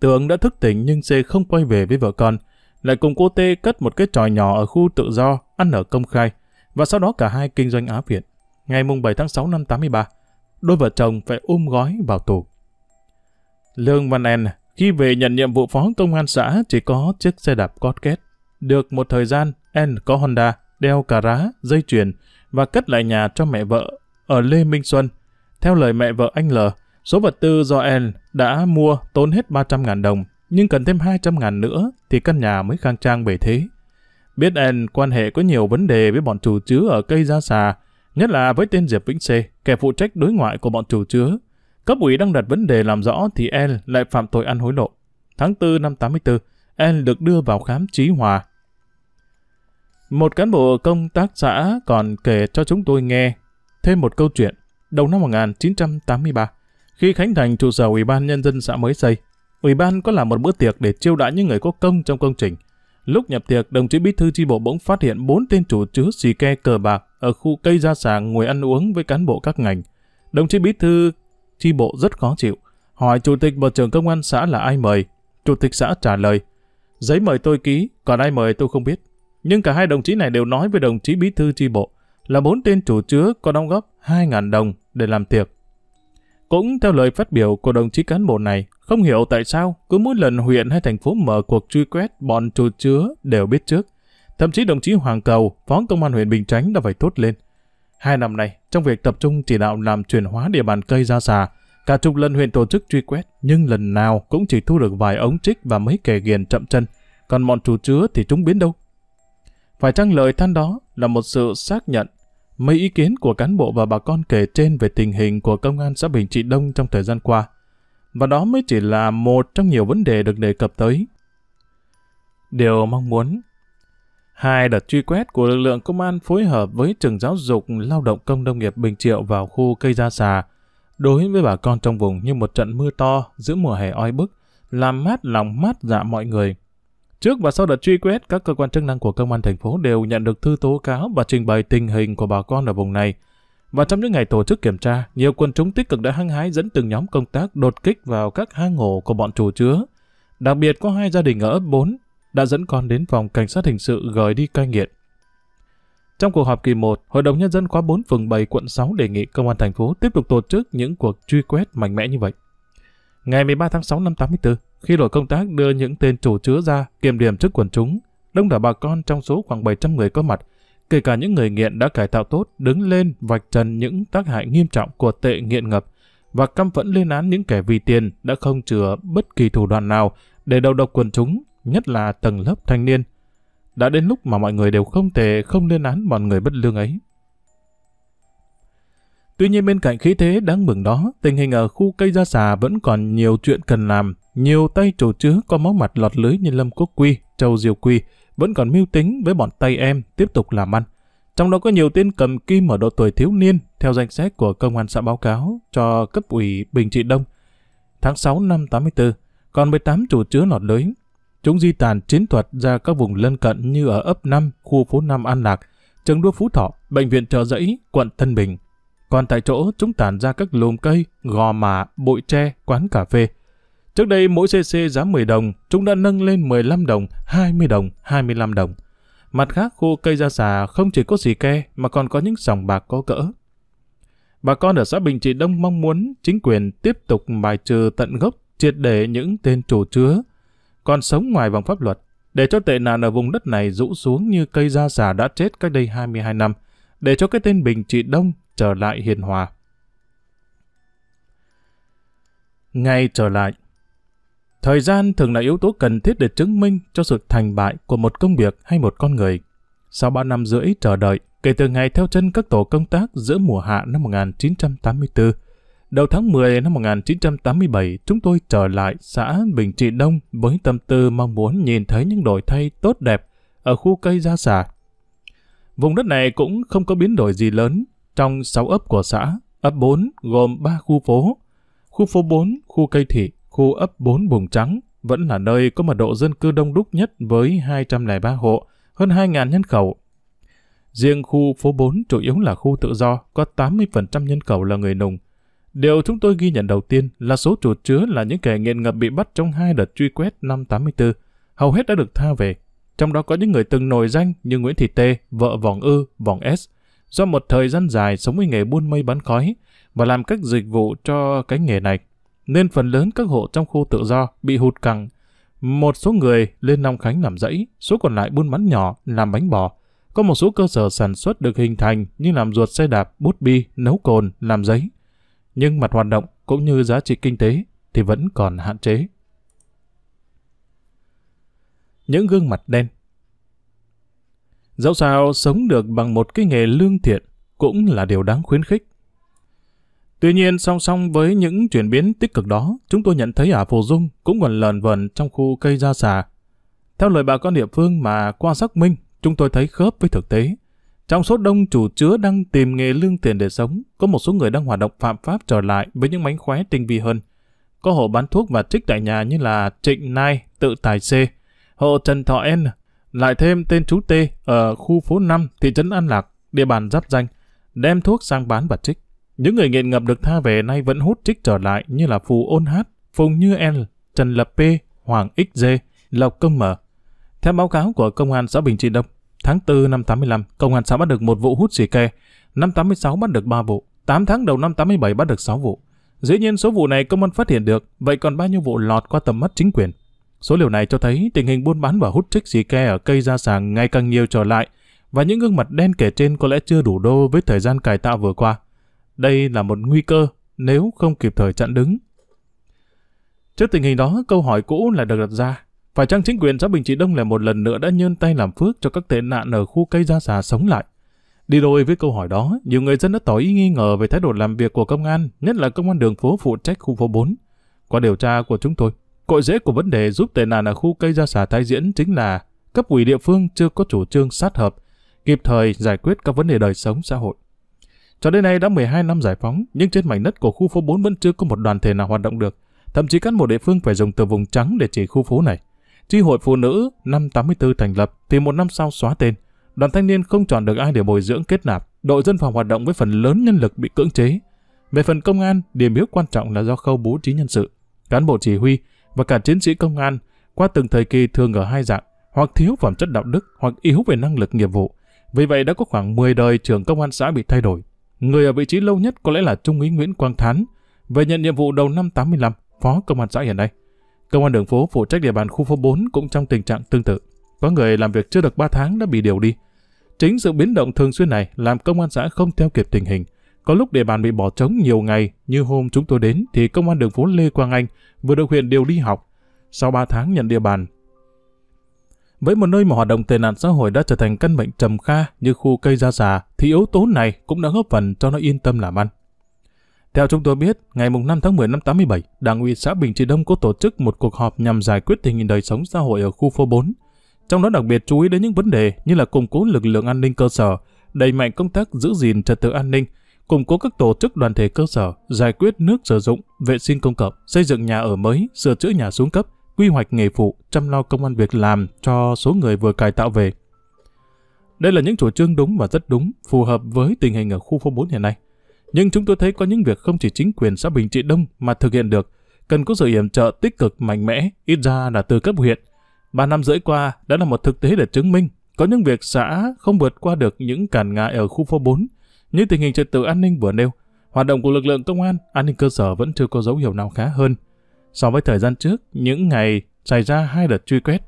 Tưởng đã thức tỉnh nhưng C không quay về với vợ con. Lại cùng cô T cất một cái tròi nhỏ ở khu tự do, ăn ở công khai. Và sau đó cả hai kinh doanh á phiện ngày mùng 7 tháng 6 năm 83, đôi vợ chồng phải ôm gói vào tù. Lương Văn En khi về nhận nhiệm vụ phó công an xã chỉ có chiếc xe đạp cót két. Được một thời gian, En có Honda, đeo cà rá, dây chuyền và cất lại nhà cho mẹ vợ ở Lê Minh Xuân. Theo lời mẹ vợ anh L, số vật tư do En đã mua tốn hết 300.000 đồng, nhưng cần thêm 200.000 nữa thì căn nhà mới khang trang bề thế. Biết En quan hệ có nhiều vấn đề với bọn chủ chứa ở cây ra xà, nhất là với tên Diệp Vĩnh Xê, kẻ phụ trách đối ngoại của bọn chủ chứa. Cấp ủy đang đặt vấn đề làm rõ thì El lại phạm tội ăn hối lộ. Tháng 4 năm 84, El được đưa vào khám trí hòa. Một cán bộ công tác xã còn kể cho chúng tôi nghe thêm một câu chuyện. Đầu năm 1983, khi khánh thành trụ sở Ủy ban Nhân dân xã mới xây, Ủy ban có làm một bữa tiệc để chiêu đãi những người có công trong công trình – Lúc nhập tiệc, đồng chí bí thư chi bộ bỗng phát hiện bốn tên chủ chứa xì ke cờ bạc ở khu cây gia sàng ngồi ăn uống với cán bộ các ngành. Đồng chí bí thư chi bộ rất khó chịu, hỏi chủ tịch bộ trưởng công an xã là ai mời. Chủ tịch xã trả lời, giấy mời tôi ký, còn ai mời tôi không biết. Nhưng cả hai đồng chí này đều nói với đồng chí bí thư chi bộ là bốn tên chủ chứa có đóng góp 2.000 đồng để làm tiệc. Cũng theo lời phát biểu của đồng chí cán bộ này, không hiểu tại sao cứ mỗi lần huyện hay thành phố mở cuộc truy quét bọn trù chứa đều biết trước. Thậm chí đồng chí Hoàng Cầu, phó công an huyện Bình Chánh đã phải thốt lên. Hai năm nay, trong việc tập trung chỉ đạo làm chuyển hóa địa bàn cây ra xà, cả chục lần huyện tổ chức truy quét, nhưng lần nào cũng chỉ thu được vài ống trích và mấy kẻ ghiền chậm chân, còn bọn trù chứa thì chúng biến đâu. Phải chăng lời than đó là một sự xác nhận Mấy ý kiến của cán bộ và bà con kể trên về tình hình của công an xã Bình Trị Đông trong thời gian qua. Và đó mới chỉ là một trong nhiều vấn đề được đề cập tới. Điều mong muốn Hai đợt truy quét của lực lượng công an phối hợp với trường giáo dục lao động công nông nghiệp Bình Triệu vào khu cây gia xà. Đối với bà con trong vùng như một trận mưa to giữa mùa hè oi bức, làm mát lòng mát dạ mọi người. Trước và sau đợt truy quét, các cơ quan chức năng của công an thành phố đều nhận được thư tố cáo và trình bày tình hình của bà con ở vùng này. Và trong những ngày tổ chức kiểm tra, nhiều quần chúng tích cực đã hăng hái dẫn từng nhóm công tác đột kích vào các hang ổ của bọn chủ chứa. Đặc biệt có hai gia đình ở ấp 4 đã dẫn con đến phòng cảnh sát hình sự gửi đi cai nghiện. Trong cuộc họp kỳ 1, Hội đồng Nhân dân khóa 4 phường 7 quận 6 đề nghị Công an thành phố tiếp tục tổ chức những cuộc truy quét mạnh mẽ như vậy. Ngày 13 tháng 6 năm 84, khi đội công tác đưa những tên chủ chứa ra kiểm điểm trước quần chúng, đông đảo bà con trong số khoảng 700 người có mặt, kể cả những người nghiện đã cải tạo tốt, đứng lên vạch trần những tác hại nghiêm trọng của tệ nghiện ngập và căm phẫn lên án những kẻ vì tiền đã không chừa bất kỳ thủ đoạn nào để đầu độc quần chúng, nhất là tầng lớp thanh niên. Đã đến lúc mà mọi người đều không thể không lên án bọn người bất lương ấy. Tuy nhiên bên cạnh khí thế đáng mừng đó, tình hình ở khu cây gia xà vẫn còn nhiều chuyện cần làm. Nhiều tay trổ chứa có máu mặt lọt lưới như Lâm Quốc Quy, Châu Diều Quy, vẫn còn mưu tính với bọn tay em tiếp tục làm ăn. Trong đó có nhiều tên cầm kim ở độ tuổi thiếu niên, theo danh sách của công an xã báo cáo cho cấp ủy Bình Trị Đông. Tháng 6 năm 84, còn 18 chủ chứa lọt lưới. Chúng di tản chiến thuật ra các vùng lân cận như ở ấp 5, khu phố 5 An Lạc, trường đua Phú Thọ, bệnh viện Trợ Giấy, quận Tân Bình. Còn tại chỗ, chúng tản ra các lùm cây, gò mạ bụi tre, quán cà phê. Trước đây mỗi CC giá 10 đồng, chúng đã nâng lên 15 đồng, 20 đồng, 25 đồng. Mặt khác, khu cây ra xà không chỉ có xì ke mà còn có những sòng bạc có cỡ. Bà con ở xã Bình Trị Đông mong muốn chính quyền tiếp tục bài trừ tận gốc triệt để những tên chủ chứa còn sống ngoài vòng pháp luật để cho tệ nạn ở vùng đất này rũ xuống như cây da xà đã chết cách đây 22 năm để cho cái tên Bình Trị Đông trở lại hiền hòa. Ngay trở lại, thời gian thường là yếu tố cần thiết để chứng minh cho sự thành bại của một công việc hay một con người. Sau 3 năm rưỡi chờ đợi, kể từ ngày theo chân các tổ công tác giữa mùa hạ năm 1984, đầu tháng 10 năm 1987, chúng tôi trở lại xã Bình Trị Đông với tâm tư mong muốn nhìn thấy những đổi thay tốt đẹp ở khu cây gia xà. Vùng đất này cũng không có biến đổi gì lớn, trong 6 ấp của xã, ấp 4 gồm 3 khu phố. Khu phố 4, khu cây thị, khu ấp 4 Bùng Trắng vẫn là nơi có mật độ dân cư đông đúc nhất với 203 hộ, hơn 2.000 nhân khẩu. Riêng khu phố 4 chủ yếu là khu tự do, có 80% nhân khẩu là người nùng. Điều chúng tôi ghi nhận đầu tiên là số chủ chứa là những kẻ nghiện ngập bị bắt trong hai đợt truy quét năm 84, hầu hết đã được tha về. Trong đó có những người từng nổi danh như Nguyễn Thị Tê, vợ Vòng Ư, Vòng S, do một thời gian dài sống với nghề buôn mây bán khói và làm các dịch vụ cho cái nghề này, nên phần lớn các hộ trong khu tự do bị hụt cẳng. Một số người lên Long Khánh làm dãy, số còn lại buôn bán nhỏ làm bánh bò. Có một số cơ sở sản xuất được hình thành như làm ruột xe đạp, bút bi, nấu cồn, làm giấy. Nhưng mặt hoạt động cũng như giá trị kinh tế thì vẫn còn hạn chế. Những gương mặt đen Dẫu sao sống được bằng một cái nghề lương thiện cũng là điều đáng khuyến khích. Tuy nhiên song song với những chuyển biến tích cực đó, chúng tôi nhận thấy ở Phù Dung cũng còn lờn vần trong khu cây ra xà. Theo lời bà con địa phương mà qua xác minh, chúng tôi thấy khớp với thực tế. Trong số đông chủ chứa đang tìm nghề lương tiền để sống, có một số người đang hoạt động phạm pháp trở lại với những mánh khóe tinh vi hơn. Có hộ bán thuốc và trích tại nhà như là Trịnh Nai, tự tài C, hộ Trần Thọ N, lại thêm tên chú T ở khu phố 5, thị trấn An Lạc, địa bàn giáp danh, đem thuốc sang bán và trích. Những người nghiện ngập được tha về nay vẫn hút trích trở lại như là Phù Ôn Hát, Phùng Như L, Trần Lập P, Hoàng XG, Lộc Công M. Theo báo cáo của Công an xã Bình Trị Đông, tháng 4 năm 85, Công an xã bắt được một vụ hút xì ke, năm 86 bắt được 3 vụ, 8 tháng đầu năm 87 bắt được 6 vụ. Dĩ nhiên số vụ này công an phát hiện được, vậy còn bao nhiêu vụ lọt qua tầm mắt chính quyền? Số liệu này cho thấy tình hình buôn bán và hút trích xì ke ở cây ra sàng ngày càng nhiều trở lại, và những gương mặt đen kể trên có lẽ chưa đủ đô với thời gian cải tạo vừa qua. Đây là một nguy cơ nếu không kịp thời chặn đứng. Trước tình hình đó, câu hỏi cũ lại được đặt ra. Phải chăng chính quyền xã Bình Trị Đông lại một lần nữa đã nhơn tay làm phước cho các tệ nạn ở khu cây ra xà sống lại? Đi đôi với câu hỏi đó, nhiều người dân đã tỏ ý nghi ngờ về thái độ làm việc của công an, nhất là công an đường phố phụ trách khu phố 4. Qua điều tra của chúng tôi, Cội rễ của vấn đề giúp tệ nạn ở khu cây ra xả tái diễn chính là cấp ủy địa phương chưa có chủ trương sát hợp, kịp thời giải quyết các vấn đề đời sống xã hội. Cho đến nay đã 12 năm giải phóng, nhưng trên mảnh đất của khu phố 4 vẫn chưa có một đoàn thể nào hoạt động được. Thậm chí cán một địa phương phải dùng từ vùng trắng để chỉ khu phố này. Tri hội phụ nữ năm 84 thành lập thì một năm sau xóa tên. Đoàn thanh niên không chọn được ai để bồi dưỡng kết nạp. Đội dân phòng hoạt động với phần lớn nhân lực bị cưỡng chế. Về phần công an, điểm yếu quan trọng là do khâu bố trí nhân sự. Cán bộ chỉ huy và cả chiến sĩ công an qua từng thời kỳ thường ở hai dạng, hoặc thiếu phẩm chất đạo đức hoặc yếu về năng lực nghiệp vụ. Vì vậy đã có khoảng 10 đời trưởng công an xã bị thay đổi. Người ở vị trí lâu nhất có lẽ là Trung úy Nguyễn Quang Thán, về nhận nhiệm vụ đầu năm 85, phó công an xã hiện nay. Công an đường phố phụ trách địa bàn khu phố 4 cũng trong tình trạng tương tự. Có người làm việc chưa được 3 tháng đã bị điều đi. Chính sự biến động thường xuyên này làm công an xã không theo kịp tình hình, có lúc địa bàn bị bỏ trống nhiều ngày, như hôm chúng tôi đến thì công an đường phố Lê Quang Anh vừa được huyện điều đi học. Sau 3 tháng nhận địa bàn, với một nơi mà hoạt động tệ nạn xã hội đã trở thành căn bệnh trầm kha như khu cây ra già, thì yếu tố này cũng đã góp phần cho nó yên tâm làm ăn. Theo chúng tôi biết, ngày 5 tháng 10 năm 87, Đảng ủy xã Bình Trị Đông có tổ chức một cuộc họp nhằm giải quyết tình hình đời sống xã hội ở khu phố 4. Trong đó đặc biệt chú ý đến những vấn đề như là củng cố lực lượng an ninh cơ sở, đẩy mạnh công tác giữ gìn trật tự an ninh, củng cố các tổ chức đoàn thể cơ sở, giải quyết nước sử dụng, vệ sinh công cộng, xây dựng nhà ở mới, sửa chữa nhà xuống cấp, quy hoạch nghề phụ, chăm lo công an việc làm cho số người vừa cải tạo về. Đây là những chủ trương đúng và rất đúng, phù hợp với tình hình ở khu phố 4 hiện nay. Nhưng chúng tôi thấy có những việc không chỉ chính quyền xã Bình Trị Đông mà thực hiện được, cần có sự yểm trợ tích cực mạnh mẽ, ít ra là từ cấp huyện. Ba năm rưỡi qua đã là một thực tế để chứng minh có những việc xã không vượt qua được những cản ngại ở khu phố 4 như tình hình trật tự an ninh vừa nêu, hoạt động của lực lượng công an, an ninh cơ sở vẫn chưa có dấu hiệu nào khá hơn. So với thời gian trước, những ngày xảy ra hai đợt truy quét.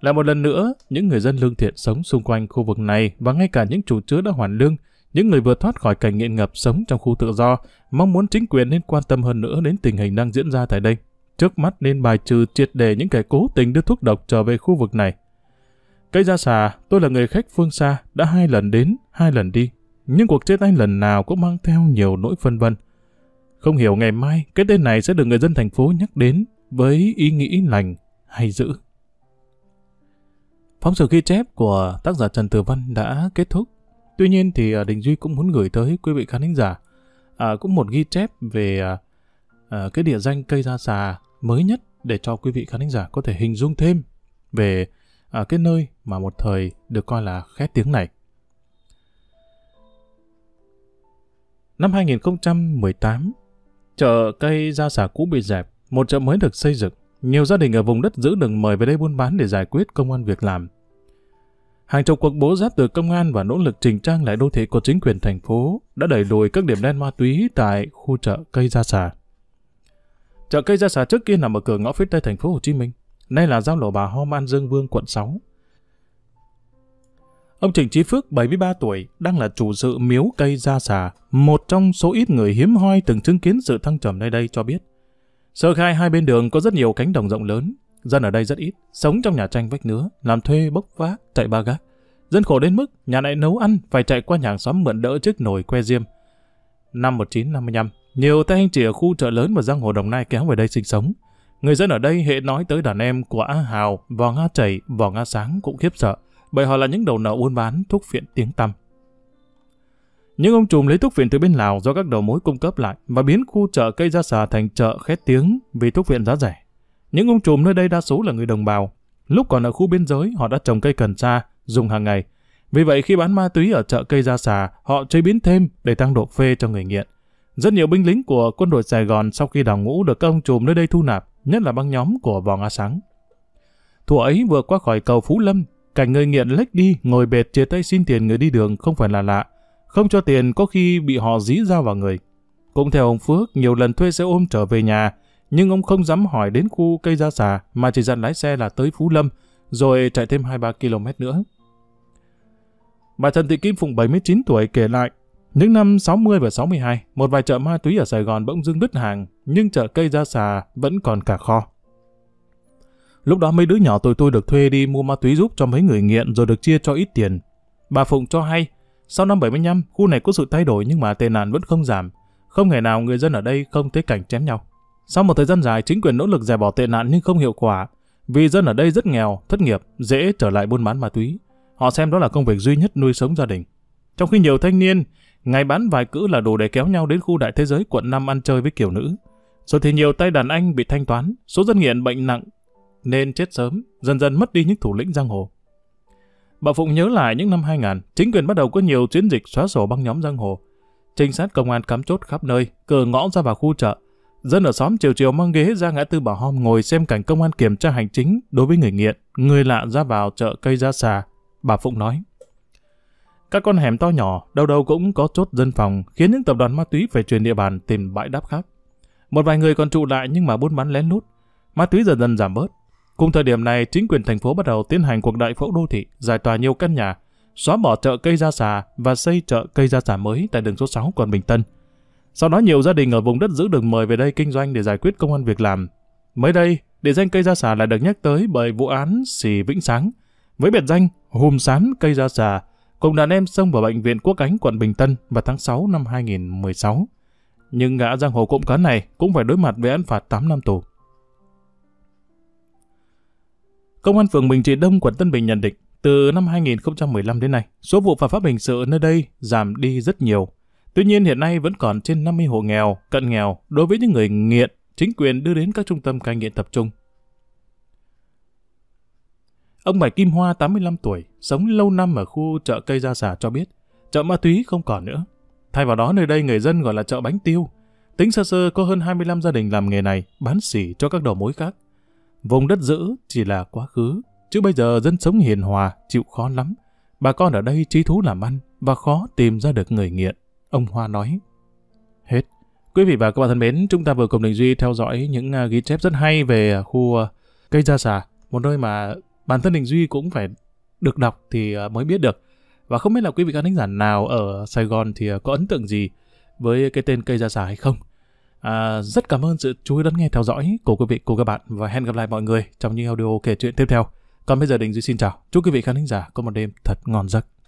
Lại một lần nữa, những người dân lương thiện sống xung quanh khu vực này và ngay cả những chủ chứa đã hoàn lương, những người vừa thoát khỏi cảnh nghiện ngập sống trong khu tự do, mong muốn chính quyền nên quan tâm hơn nữa đến tình hình đang diễn ra tại đây. Trước mắt nên bài trừ triệt đề những kẻ cố tình đưa thuốc độc trở về khu vực này. Cây ra xà, tôi là người khách phương xa, đã hai lần đến, hai lần đi, nhưng cuộc chia tay lần nào cũng mang theo nhiều nỗi phân vân. Không hiểu ngày mai cái tên này sẽ được người dân thành phố nhắc đến với ý nghĩ lành hay dữ. Phóng sự ghi chép của tác giả Trần Tử Văn đã kết thúc. Tuy nhiên thì à, Đình Duy cũng muốn gửi tới quý vị khán thính giả à, cũng một ghi chép về à, à cái địa danh cây da xà mới nhất để cho quý vị khán thính giả có thể hình dung thêm về à, cái nơi mà một thời được coi là khét tiếng này. Năm 2018, chợ cây gia xả cũ bị dẹp, một chợ mới được xây dựng. Nhiều gia đình ở vùng đất giữ đường mời về đây buôn bán để giải quyết công an việc làm. Hàng chục cuộc bố giáp từ công an và nỗ lực trình trang lại đô thị của chính quyền thành phố đã đẩy lùi các điểm đen ma túy tại khu chợ cây gia xà. Chợ cây gia xà trước kia nằm ở cửa ngõ phía tây thành phố Hồ Chí Minh, nay là giao lộ bà Ho An Dương Vương quận 6. Ông Trịnh Chí Phước 73 tuổi đang là chủ sự miếu cây gia xà, một trong số ít người hiếm hoi từng chứng kiến sự thăng trầm nơi đây cho biết. Sơ khai hai bên đường có rất nhiều cánh đồng rộng lớn, dân ở đây rất ít, sống trong nhà tranh vách nứa, làm thuê bốc vác, chạy ba gác. Dân khổ đến mức nhà lại nấu ăn phải chạy qua nhà xóm mượn đỡ chiếc nồi que diêm. Năm 1955, nhiều tay anh chị ở khu chợ lớn và giang hồ Đồng Nai kéo về đây sinh sống. Người dân ở đây hệ nói tới đàn em của A Hào, Vò Nga Chảy, Vò Nga Sáng cũng khiếp sợ bởi họ là những đầu nợ buôn bán thuốc phiện tiếng tăm. Những ông trùm lấy thuốc phiện từ bên Lào do các đầu mối cung cấp lại và biến khu chợ cây ra xà thành chợ khét tiếng vì thuốc phiện giá rẻ. Những ông trùm nơi đây đa số là người đồng bào. Lúc còn ở khu biên giới, họ đã trồng cây cần sa, dùng hàng ngày. Vì vậy khi bán ma túy ở chợ cây ra xà, họ chế biến thêm để tăng độ phê cho người nghiện. Rất nhiều binh lính của quân đội Sài Gòn sau khi đào ngũ được các ông trùm nơi đây thu nạp, nhất là băng nhóm của Vòng A Sáng. Thủ ấy vừa qua khỏi cầu Phú Lâm Cảnh người nghiện lách đi, ngồi bệt chia tay xin tiền người đi đường không phải là lạ. Không cho tiền có khi bị họ dí dao vào người. Cũng theo ông Phước, nhiều lần thuê xe ôm trở về nhà, nhưng ông không dám hỏi đến khu cây ra xà mà chỉ dặn lái xe là tới Phú Lâm, rồi chạy thêm 2-3 km nữa. Bà Trần Thị Kim Phụng 79 tuổi kể lại, những năm 60 và 62, một vài chợ ma túy ở Sài Gòn bỗng dưng đứt hàng, nhưng chợ cây ra xà vẫn còn cả kho. Lúc đó mấy đứa nhỏ tụi tôi được thuê đi mua ma túy giúp cho mấy người nghiện rồi được chia cho ít tiền. Bà Phụng cho hay, sau năm 75, khu này có sự thay đổi nhưng mà tệ nạn vẫn không giảm. Không ngày nào người dân ở đây không thấy cảnh chém nhau. Sau một thời gian dài, chính quyền nỗ lực giải bỏ tệ nạn nhưng không hiệu quả. Vì dân ở đây rất nghèo, thất nghiệp, dễ trở lại buôn bán ma túy. Họ xem đó là công việc duy nhất nuôi sống gia đình. Trong khi nhiều thanh niên, ngày bán vài cữ là đủ để kéo nhau đến khu đại thế giới quận 5 ăn chơi với kiểu nữ. Rồi thì nhiều tay đàn anh bị thanh toán, số dân nghiện bệnh nặng nên chết sớm, dần dần mất đi những thủ lĩnh giang hồ. Bà Phụng nhớ lại những năm 2000, chính quyền bắt đầu có nhiều chiến dịch xóa sổ băng nhóm giang hồ. Trinh sát công an cắm chốt khắp nơi, cờ ngõ ra vào khu chợ. Dân ở xóm chiều chiều mang ghế ra ngã tư bảo Hom ngồi xem cảnh công an kiểm tra hành chính đối với người nghiện, người lạ ra vào chợ cây ra xà. Bà Phụng nói, các con hẻm to nhỏ, đâu đâu cũng có chốt dân phòng, khiến những tập đoàn ma túy phải truyền địa bàn tìm bãi đáp khác. Một vài người còn trụ lại nhưng mà buôn bán lén lút. Ma túy dần dần giảm bớt, Cùng thời điểm này, chính quyền thành phố bắt đầu tiến hành cuộc đại phẫu đô thị, giải tỏa nhiều căn nhà, xóa bỏ chợ cây ra xà và xây chợ cây ra xà mới tại đường số 6 quận Bình Tân. Sau đó nhiều gia đình ở vùng đất giữ đường mời về đây kinh doanh để giải quyết công an việc làm. Mới đây, địa danh cây ra xà lại được nhắc tới bởi vụ án xì Vĩnh Sáng, với biệt danh Hùm Sán Cây Ra Xà, cùng đàn em xông vào bệnh viện Quốc Ánh quận Bình Tân vào tháng 6 năm 2016. Nhưng gã giang hồ cộng cán này cũng phải đối mặt với án phạt 8 năm tù. Công an phường Bình Trị Đông, quận Tân Bình nhận định, từ năm 2015 đến nay, số vụ phạm pháp hình sự nơi đây giảm đi rất nhiều. Tuy nhiên hiện nay vẫn còn trên 50 hộ nghèo, cận nghèo đối với những người nghiện, chính quyền đưa đến các trung tâm cai nghiện tập trung. Ông Bảy Kim Hoa, 85 tuổi, sống lâu năm ở khu chợ cây gia xà cho biết, chợ ma túy không còn nữa. Thay vào đó nơi đây người dân gọi là chợ bánh tiêu. Tính sơ sơ có hơn 25 gia đình làm nghề này, bán xỉ cho các đầu mối khác. Vùng đất giữ chỉ là quá khứ, chứ bây giờ dân sống hiền hòa, chịu khó lắm. Bà con ở đây trí thú làm ăn và khó tìm ra được người nghiện, ông Hoa nói. Hết. Quý vị và các bạn thân mến, chúng ta vừa cùng Đình Duy theo dõi những à, ghi chép rất hay về à, khu à, cây gia xà, một nơi mà bản thân Đình Duy cũng phải được đọc thì mới biết được. Và không biết là quý vị khán thính giả nào ở Sài Gòn thì có ấn tượng gì với cái tên cây gia xà hay không? À, rất cảm ơn sự chú ý lắng nghe theo dõi của quý vị, của các bạn và hẹn gặp lại mọi người trong những audio kể chuyện tiếp theo. Còn bây giờ Đình Duy xin chào. Chúc quý vị khán thính giả có một đêm thật ngon giấc.